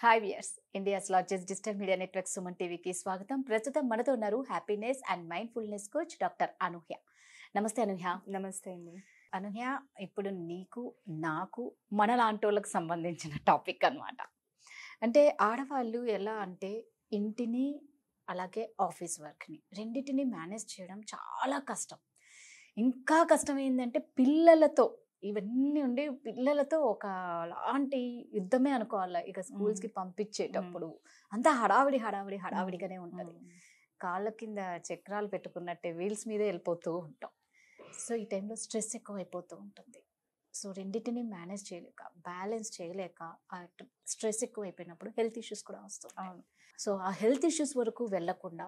Hi we're India's largest digital media network Suman టీవీకి స్వాగతం ప్రస్తుతం మనతో ఉన్నారు happiness and mindfulness coach doctor Anuhya నమస్తే అనూహ్య నమస్తే అండి అనూహ్య ఇప్పుడు నీకు నాకు మన లాంటోళ్ళకు సంబంధించిన టాపిక్ అనమాట అంటే ఆడవాళ్ళు ఎలా అంటే ఇంటిని అలాగే ఆఫీస్ వర్క్ని రెండింటిని మేనేజ్ చేయడం చాలా కష్టం ఇంకా కష్టం ఏంటంటే పిల్లలతో ఇవన్నీ ఉండి పిల్లలతో ఒక అలాంటి యుద్ధమే అనుకోవాలి ఇక స్కూల్స్కి పంపించేటప్పుడు అంతా హడావిడి హడావిడి హడావిడిగానే ఉంటుంది కాళ్ళ కింద చక్రాలు పెట్టుకున్నట్టే వీల్స్ మీదే వెళ్ళిపోతూ ఉంటాం సో ఈ టైంలో స్ట్రెస్ ఎక్కువ అయిపోతూ ఉంటుంది సో రెండింటిని మేనేజ్ చేయలేక బ్యాలెన్స్ చేయలేక స్ట్రెస్ ఎక్కువ అయిపోయినప్పుడు హెల్త్ ఇష్యూస్ కూడా వస్తాయి సో ఆ హెల్త్ ఇష్యూస్ వరకు వెళ్లకుండా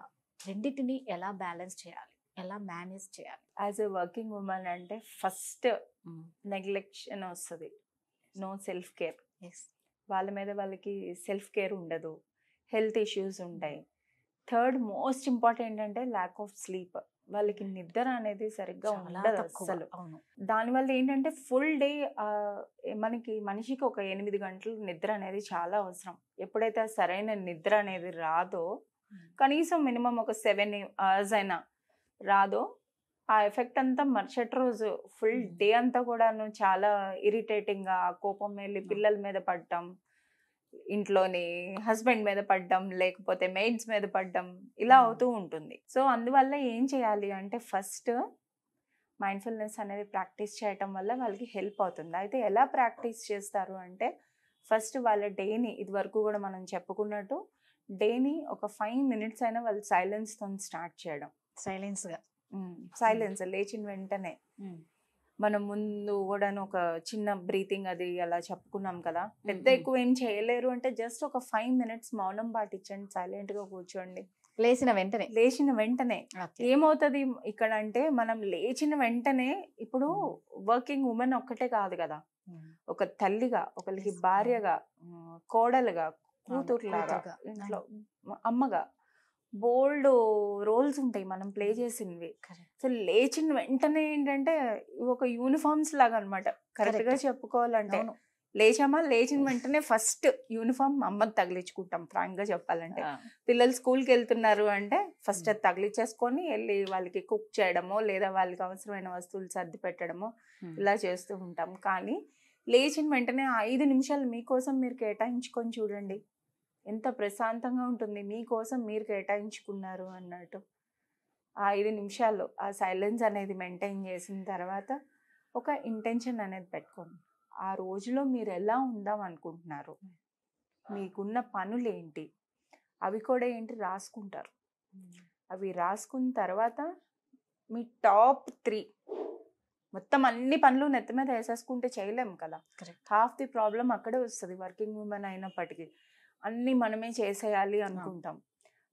రెండింటిని ఎలా బ్యాలెన్స్ చేయాలి ఎలా మేనేజ్ చేయాలి యాజ్ ఎ వర్కింగ్ ఉమెన్ అంటే ఫస్ట్ నెగ్లెక్షన్ వస్తుంది నో సెల్ఫ్ కేర్ వాళ్ళ మీద వాళ్ళకి సెల్ఫ్ కేర్ ఉండదు హెల్త్ ఇష్యూస్ ఉంటాయి థర్డ్ మోస్ట్ ఇంపార్టెంట్ అంటే ల్యాక్ ఆఫ్ స్లీప్ వాళ్ళకి నిద్ర అనేది సరిగ్గా ఉండదు అసలు దానివల్ల ఏంటంటే ఫుల్ డే మనకి మనిషికి ఒక ఎనిమిది గంటలు నిద్ర అనేది చాలా అవసరం ఎప్పుడైతే సరైన నిద్ర అనేది రాదో కనీసం మినిమం ఒక సెవెన్ అవర్స్ అయినా రాదో ఆ ఎఫెక్ట్ అంతా మరుసటి రోజు ఫుల్ డే అంతా కూడాను చాలా ఇరిటేటింగ్గా కోపం వెళ్ళి పిల్లల మీద పడ్డం ఇంట్లోని హస్బెండ్ మీద పడ్డం లేకపోతే మెయిడ్స్ మీద పడ్డం ఇలా అవుతూ ఉంటుంది సో అందువల్ల ఏం చేయాలి అంటే ఫస్ట్ మైండ్ఫుల్నెస్ అనేది ప్రాక్టీస్ చేయటం వల్ల వాళ్ళకి హెల్ప్ అవుతుంది అయితే ఎలా ప్రాక్టీస్ చేస్తారు అంటే ఫస్ట్ వాళ్ళ డేని ఇదివరకు కూడా మనం చెప్పుకున్నట్టు డేని ఒక ఫైవ్ మినిట్స్ అయినా వాళ్ళు సైలెన్స్తో స్టార్ట్ చేయడం సైలెన్స్ గా సైలెన్స్ లేచిన వెంటనే మనం ముందు కూడా ఒక చిన్న బ్రీతింగ్ అది అలా చెప్పుకున్నాం కదా పెద్ద ఎక్కువ ఏం చేయలేరు అంటే జస్ట్ ఒక ఫైవ్ మినిట్స్ మౌనం పాటించండి సైలెంట్ గా కూర్చోండి లేచిన వెంటనే లేచిన వెంటనే ఏమవుతుంది ఇక్కడ అంటే మనం లేచిన వెంటనే ఇప్పుడు వర్కింగ్ ఉమెన్ ఒక్కటే కాదు కదా ఒక తల్లిగా ఒకరికి భార్యగా కోడలుగా కూతురులాగా ఇంట్లో అమ్మగా బోల్డ్ రోల్స్ ఉంటాయి మనం ప్లే చేసినవి సో లేచిన వెంటనే ఏంటంటే ఒక యూనిఫామ్స్ లాగా అనమాట కరెక్ట్గా చెప్పుకోవాలంటే లేచామా లేచిన వెంటనే ఫస్ట్ యూనిఫామ్ అమ్మకి తగిలించుకుంటాం గా చెప్పాలంటే పిల్లలు స్కూల్కి వెళ్తున్నారు అంటే ఫస్ట్ అది తగిలించేసుకొని వెళ్ళి వాళ్ళకి కుక్ చేయడమో లేదా వాళ్ళకి అవసరమైన వస్తువులు సర్ది పెట్టడమో ఇలా చేస్తూ ఉంటాం కానీ లేచిన వెంటనే ఐదు నిమిషాలు మీకోసం మీరు కేటాయించుకొని చూడండి ఎంత ప్రశాంతంగా ఉంటుంది మీకోసం మీరు కేటాయించుకున్నారు అన్నట్టు ఆ ఐదు నిమిషాల్లో ఆ సైలెన్స్ అనేది మెయింటైన్ చేసిన తర్వాత ఒక ఇంటెన్షన్ అనేది పెట్టుకోండి ఆ రోజులో మీరు ఎలా ఉందాం అనుకుంటున్నారు మీకున్న పనులు ఏంటి అవి కూడా ఏంటి రాసుకుంటారు అవి రాసుకున్న తర్వాత మీ టాప్ త్రీ మొత్తం అన్ని పనులు నెత్త మీద వేసేసుకుంటే చేయలేము కదా హాఫ్ ది ప్రాబ్లం అక్కడే వస్తుంది వర్కింగ్ ఉమెన్ అయినప్పటికీ అన్నీ మనమే చేసేయాలి అనుకుంటాం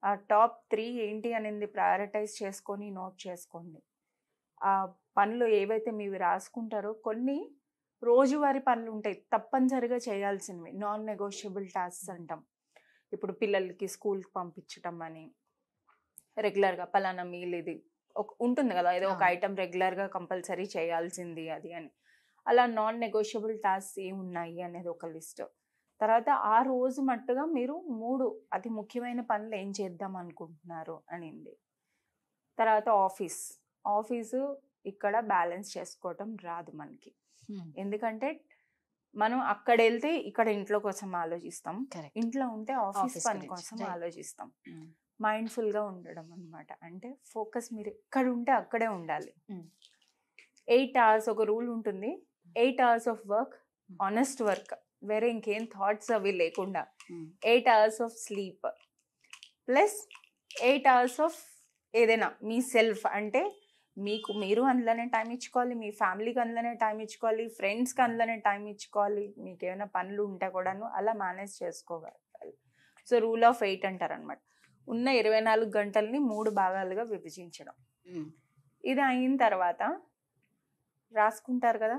ఆ టాప్ త్రీ ఏంటి అనేది ప్రయారిటైజ్ చేసుకొని నోట్ చేసుకోండి ఆ పనులు ఏవైతే మీవి రాసుకుంటారో కొన్ని రోజువారి పనులు ఉంటాయి తప్పనిసరిగా చేయాల్సినవి నాన్ నెగోషియబుల్ టాస్క్స్ అంటాం ఇప్పుడు పిల్లలకి స్కూల్కి పంపించటం అని రెగ్యులర్గా పలానా మీల్ ఇది ఒక ఉంటుంది కదా ఏదో ఒక ఐటెం రెగ్యులర్గా కంపల్సరీ చేయాల్సింది అది అని అలా నాన్ నెగోషియబుల్ ఏమి ఉన్నాయి అనేది ఒక లిస్ట్ తర్వాత ఆ రోజు మట్టుగా మీరు మూడు అతి ముఖ్యమైన పనులు ఏం చేద్దాం అనుకుంటున్నారు అనింది తర్వాత ఆఫీస్ ఆఫీసు ఇక్కడ బ్యాలెన్స్ చేసుకోవటం రాదు మనకి ఎందుకంటే మనం అక్కడ వెళ్తే ఇక్కడ ఇంట్లో కోసం ఆలోచిస్తాం ఇంట్లో ఉంటే ఆఫీస్ పని కోసం ఆలోచిస్తాం మైండ్ఫుల్ గా ఉండడం అనమాట అంటే ఫోకస్ మీరు ఎక్కడ ఉంటే అక్కడే ఉండాలి ఎయిట్ అవర్స్ ఒక రూల్ ఉంటుంది eight hours of work honest work వేరే ఇంకేం థాట్స్ అవి లేకుండా eight hours of sleep plus eight hours of ఏదైనా మీ సెల్ఫ్ అంటే మీకు మీరు అందులోనే టైం ఇచ్చుకోవాలి మీ ఫ్యామిలీకి అందులోనే టైం ఇచ్చుకోవాలి ఫ్రెండ్స్కి అందులోనే టైం ఇచ్చుకోవాలి మీకు ఏమైనా పనులు ఉంటే కూడాను అలా మేనేజ్ చేసుకోగలగాలి సో రూల్ ఆఫ్ ఎయిట్ అంటారు అనమాట ఉన్న ఇరవై నాలుగు గంటల్ని మూడు భాగాలుగా విభజించడం ఇది అయిన తర్వాత రాసుకుంటారు కదా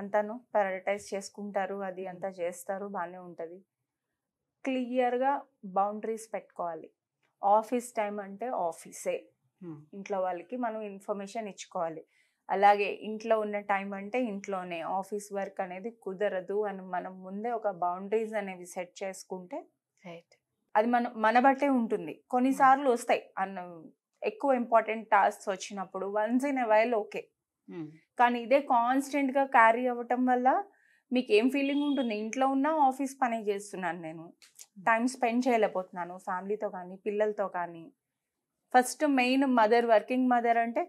అంతాను ప్రయారిటైజ్ చేసుకుంటారు అది అంతా చేస్తారు బాగానే ఉంటుంది క్లియర్గా బౌండరీస్ పెట్టుకోవాలి ఆఫీస్ టైం అంటే ఆఫీసే ఇంట్లో వాళ్ళకి మనం ఇన్ఫర్మేషన్ ఇచ్చుకోవాలి అలాగే ఇంట్లో ఉన్న టైం అంటే ఇంట్లోనే ఆఫీస్ వర్క్ అనేది కుదరదు అని మనం ముందే ఒక బౌండరీస్ అనేవి సెట్ చేసుకుంటే రైట్ అది మన మన బట్టే ఉంటుంది కొన్నిసార్లు వస్తాయి అన్న ఎక్కువ ఇంపార్టెంట్ టాస్క్స్ వచ్చినప్పుడు once in a while okay కానీ ఇదే కాన్స్టెంట్గా క్యారీ అవ్వటం వల్ల మీకు ఏం ఫీలింగ్ ఉంటుంది ఇంట్లో ఉన్నా ఆఫీస్ పని చేస్తున్నాను నేను టైం స్పెండ్ చేయలేకపోతున్నాను ఫ్యామిలీతో కానీ పిల్లలతో కానీ first main mother working mother అంటే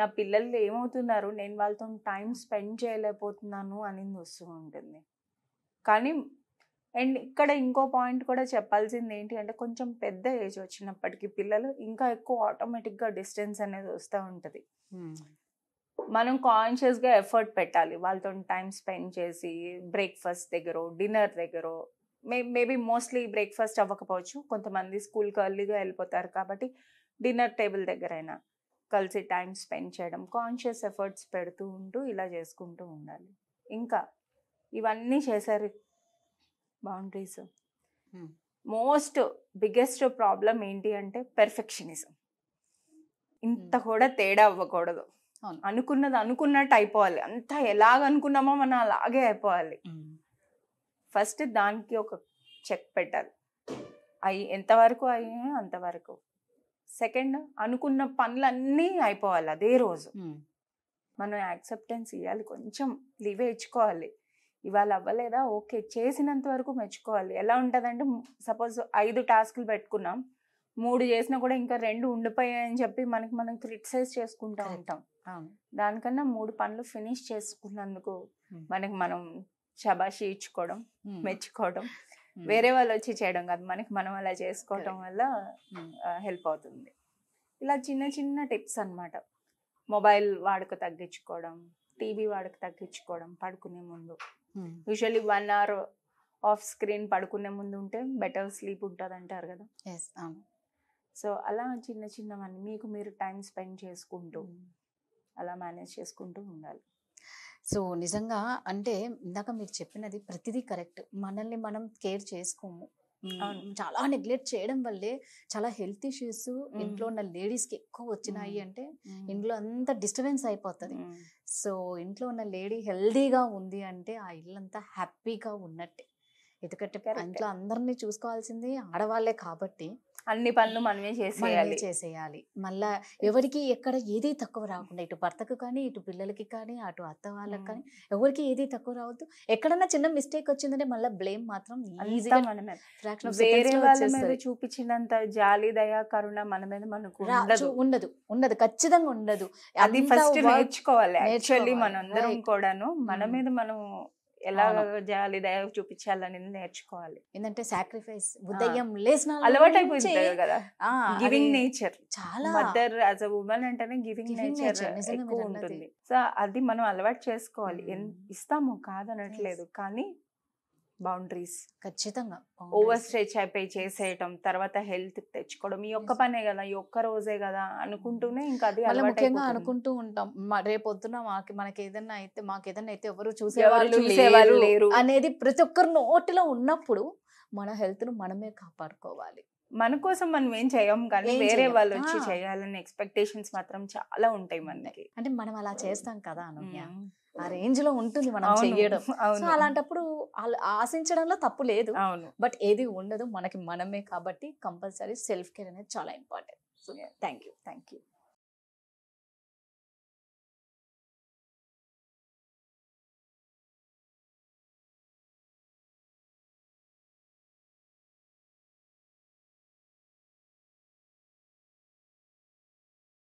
నా పిల్లలు ఏమవుతున్నారు నేను వాళ్ళతో టైం స్పెండ్ చేయలేకపోతున్నాను అనేది వస్తూ ఉంటుంది కానీ అండ్ ఇక్కడ ఇంకో పాయింట్ కూడా చెప్పాల్సింది ఏంటి అంటే కొంచెం పెద్ద ఏజ్ వచ్చినప్పటికీ పిల్లలు ఇంకా ఎక్కువ ఆటోమేటిక్గా డిస్టెన్స్ అనేది వస్తూ ఉంటుంది మనం కాన్షియస్గా ఎఫర్ట్ పెట్టాలి వాళ్ళతో టైం స్పెండ్ చేసి బ్రేక్ఫాస్ట్ దగ్గర డిన్నర్ దగ్గర మే మేబీ మోస్ట్లీ బ్రేక్ఫాస్ట్ అవ్వకపోవచ్చు కొంతమంది స్కూల్కి అర్లీగా వెళ్ళిపోతారు కాబట్టి డిన్నర్ టేబుల్ దగ్గరైనా కలిసి టైం స్పెండ్ చేయడం కాన్షియస్ ఎఫర్ట్స్ పెడుతూ ఉంటూ ఇలా చేసుకుంటూ ఉండాలి ఇంకా ఇవన్నీ చేశారు బౌండరీస్ మోస్ట్ బిగ్గెస్ట్ ప్రాబ్లం ఏంటి అంటే పెర్ఫెక్షనిజం ఇంత hmm. కూడా తేడా అవ్వకూడదు అనుకున్నది అనుకున్నట్టు అయిపోవాలి అంతా ఎలాగ అనుకున్నామో మనం అలాగే అయిపోవాలి ఫస్ట్ దానికి ఒక చెక్ పెట్టాలి అవి ఎంతవరకు అయ్యాయో అంతవరకు సెకండ్ అనుకున్న పనులన్నీ అయిపోవాలి అదే రోజు మనం యాక్సెప్టెన్స్ ఇవ్వాలి కొంచెం లివే ఇచ్చుకోవాలి ఇవాళ అవ్వలేదా ఓకే చేసినంత వరకు మెచ్చుకోవాలి ఎలా ఉంటుందంటే సపోజ్ ఐదు టాస్క్లు పెట్టుకున్నాం మూడు చేసినా కూడా ఇంకా రెండు ఉండిపోయాయని చెప్పి మనకి మనం క్రిటిసైజ్ చేసుకుంటూ ఉంటాం దానికన్నా మూడు పనులు ఫినిష్ చేసుకున్నందుకు మనకి మనం శబాషి ఇచ్చుకోవడం మెచ్చుకోవడం వేరే వాళ్ళు వచ్చి చేయడం కాదు మనకి మనం అలా చేసుకోవటం వల్ల హెల్ప్ అవుతుంది ఇలా చిన్న చిన్న టిప్స్ అనమాట మొబైల్ వాడుక తగ్గించుకోవడం టీవీ వాడుక తగ్గించుకోవడం పడుకునే ముందు usually one hour of screen పడుకునే ముందు ఉంటే బెటర్ స్లీప్ ఉంటుంది అంటారు కదా సో అలా చిన్న చిన్నవన్నీ మీకు మీరు టైం స్పెండ్ చేసుకుంటూ అలా మేనేజ్ చేసుకుంటూ ఉండాలి సో నిజంగా అంటే ఇందాక మీరు చెప్పినది ప్రతిదీ కరెక్ట్ మనల్ని మనం కేర్ చేసుకోము చాలా నెగ్లెక్ట్ చేయడం వల్లే చాలా హెల్త్ ఇష్యూస్ ఇంట్లో ఉన్న లేడీస్కి ఎక్కువ వచ్చినాయి అంటే ఇంట్లో అంత డిస్టర్బెన్స్ అయిపోతుంది సో ఇంట్లో ఉన్న లేడీ హెల్దీగా ఉంది అంటే ఆ ఇల్లంతా హ్యాపీగా ఉన్నట్టే ఎందుకంటే ఇంట్లో అందరినీ చూసుకోవాల్సింది ఆడవాళ్లే కాబట్టి అన్ని పనులు మనమే చేసేయాలి చేసేయాలి మళ్ళా ఎవరికి ఎక్కడ ఏది తక్కువ రాకుండా ఇటు భర్తకు కానీ ఇటు పిల్లలకి కానీ అటు అత్త వాళ్ళకి కానీ ఎవరికి ఏది తక్కువ రావద్దు ఎక్కడన్నా చిన్న మిస్టేక్ వచ్చిందంటే మళ్ళీ బ్లేమ్ మాత్రం వేరే వాళ్ళ మీద చూపించినంత జాలి దయా కరుణ మన మీద మనకు ఉండదు ఉండదు ఖచ్చితంగా ఉండదు అది ఫస్ట్ నేర్చుకోవాలి యాక్చువల్లీ మనందరం కూడాను మన మీద మనం ఎలా చేయాలి దయ చూపించాలి అనేది నేర్చుకోవాలి ఏంటంటే సాక్రిఫైస్ ఉదయం లేసిన అలవాటు అయిపోయింది కదా గివింగ్ నేచర్ చాలా మదర్ యాజ్ అ ఉమెన్ అంటేనే గివింగ్ నేచర్ ఎక్కువ ఉంటుంది సో అది మనం అలవాటు చేసుకోవాలి ఇస్తాము కాదనట్లేదు కానీ బౌండరీస్ ఖచ్చితంగా ఓవర్ స్ట్రెచ్ అయిపోయి చేసేయటం తర్వాత హెల్త్ తెచ్చుకోవడం ఈ ఒక్క పనే కదా ఈ ఒక్క రోజే కదా అనుకుంటూనే mm. ఇంకా అది ముఖ్యంగా అనుకుంటూ ఉంటాం రేపొద్దున మాకి మనకి ఏదైనా అయితే మాకు ఏదైనా అయితే ఎవరు చూసేవాళ్ళు లేరు అనేది ప్రతి ఒక్కరు నోటిలో ఉన్నప్పుడు మన హెల్త్ ను మనమే కాపాడుకోవాలి మన కోసం మనం ఏం చేయం కానీ వేరే వాళ్ళు వచ్చి చేయాలనే ఎక్స్పెక్టేషన్స్ మాత్రం చాలా ఉంటాయి మనకి అంటే మనం అలా చేస్తాం కదా అనన్య mm. ఆ రేంజ్ లో ఉంటుంది మనం చెయ్యడం సో అలాంటప్పుడు ఆశించడంలో తప్పు లేదు బట్ ఏది ఉండదు మనకి మనమే కాబట్టి కంపల్సరీ సెల్ఫ్ కేర్ అనేది చాలా ఇంపార్టెంట్